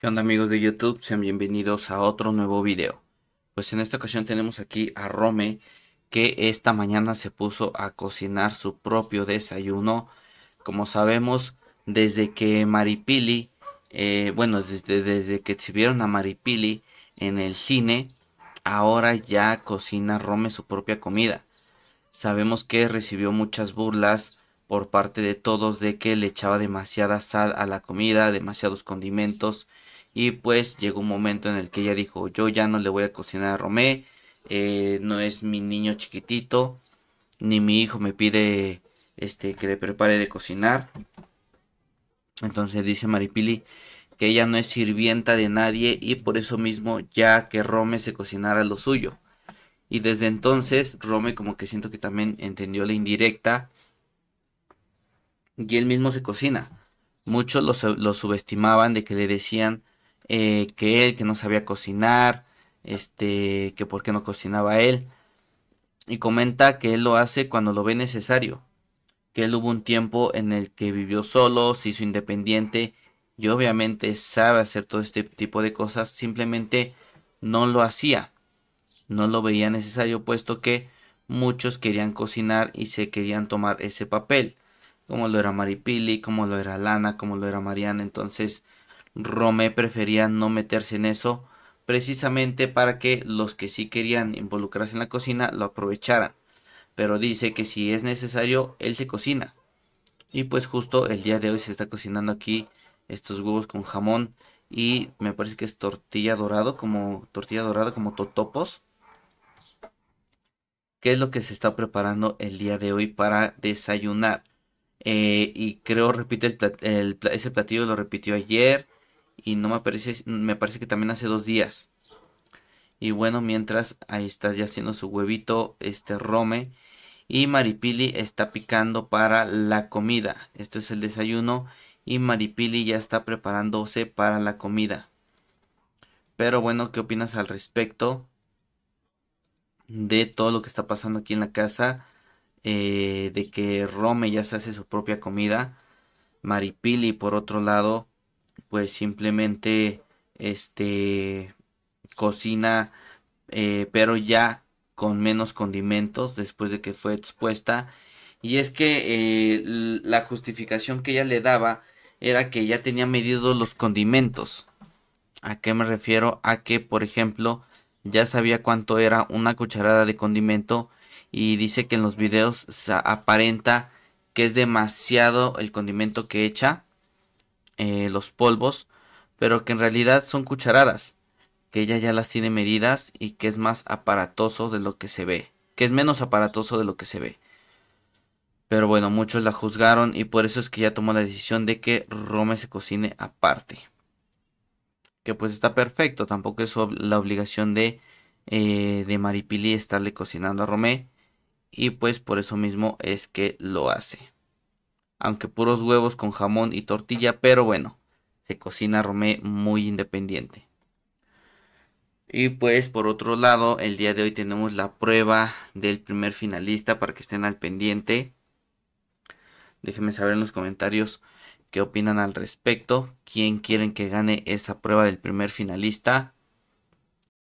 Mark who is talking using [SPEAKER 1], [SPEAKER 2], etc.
[SPEAKER 1] ¿Qué onda amigos de YouTube? Sean bienvenidos a otro nuevo video. Pues en esta ocasión tenemos aquí a Rome que esta mañana se puso a cocinar su propio desayuno. Como sabemos, desde que Maripili, eh, bueno, desde, desde que vieron a Maripili en el cine, ahora ya cocina Rome su propia comida. Sabemos que recibió muchas burlas por parte de todos de que le echaba demasiada sal a la comida, demasiados condimentos y pues llegó un momento en el que ella dijo, yo ya no le voy a cocinar a Romé, eh, no es mi niño chiquitito, ni mi hijo me pide este, que le prepare de cocinar. Entonces dice Maripili que ella no es sirvienta de nadie y por eso mismo ya que Rome se cocinara lo suyo. Y desde entonces Rome como que siento que también entendió la indirecta y él mismo se cocina. Muchos lo subestimaban de que le decían eh, que él, que no sabía cocinar, este, que por qué no cocinaba él. Y comenta que él lo hace cuando lo ve necesario, que él hubo un tiempo en el que vivió solo, se hizo independiente y obviamente sabe hacer todo este tipo de cosas, simplemente no lo hacía, no lo veía necesario puesto que muchos querían cocinar y se querían tomar ese papel, como lo era Maripili, como lo era Lana, como lo era Mariana, entonces Romé prefería no meterse en eso precisamente para que los que sí querían involucrarse en la cocina lo aprovecharan. Pero dice que si es necesario, él se cocina. Y pues justo el día de hoy se está cocinando aquí estos huevos con jamón y me parece que es tortilla dorado, como tortilla dorada, como totopos. ¿Qué es lo que se está preparando el día de hoy para desayunar? Eh, y creo repite ese platillo lo repitió ayer y no me parece me parece que también hace dos días. Y bueno, mientras ahí está ya haciendo su huevito, este Rome. Y Maripili está picando para la comida. Esto es el desayuno. Y Maripili ya está preparándose para la comida. Pero bueno, ¿qué opinas al respecto de todo lo que está pasando aquí en la casa? Eh, de que Rome ya se hace su propia comida. Maripili, por otro lado, pues simplemente este cocina eh, pero ya con menos condimentos después de que fue expuesta y es que eh, la justificación que ella le daba era que ya tenía medidos los condimentos a qué me refiero a que por ejemplo ya sabía cuánto era una cucharada de condimento y dice que en los videos aparenta que es demasiado el condimento que echa eh, los polvos, pero que en realidad son cucharadas, que ella ya las tiene medidas y que es más aparatoso de lo que se ve, que es menos aparatoso de lo que se ve. Pero bueno, muchos la juzgaron y por eso es que ya tomó la decisión de que Rome se cocine aparte. Que pues está perfecto, tampoco es la obligación de, eh, de Maripili estarle cocinando a Romé. Y pues por eso mismo es que lo hace aunque puros huevos con jamón y tortilla, pero bueno, se cocina romé muy independiente. Y pues por otro lado, el día de hoy tenemos la prueba del primer finalista para que estén al pendiente. Déjenme saber en los comentarios qué opinan al respecto, quién quieren que gane esa prueba del primer finalista.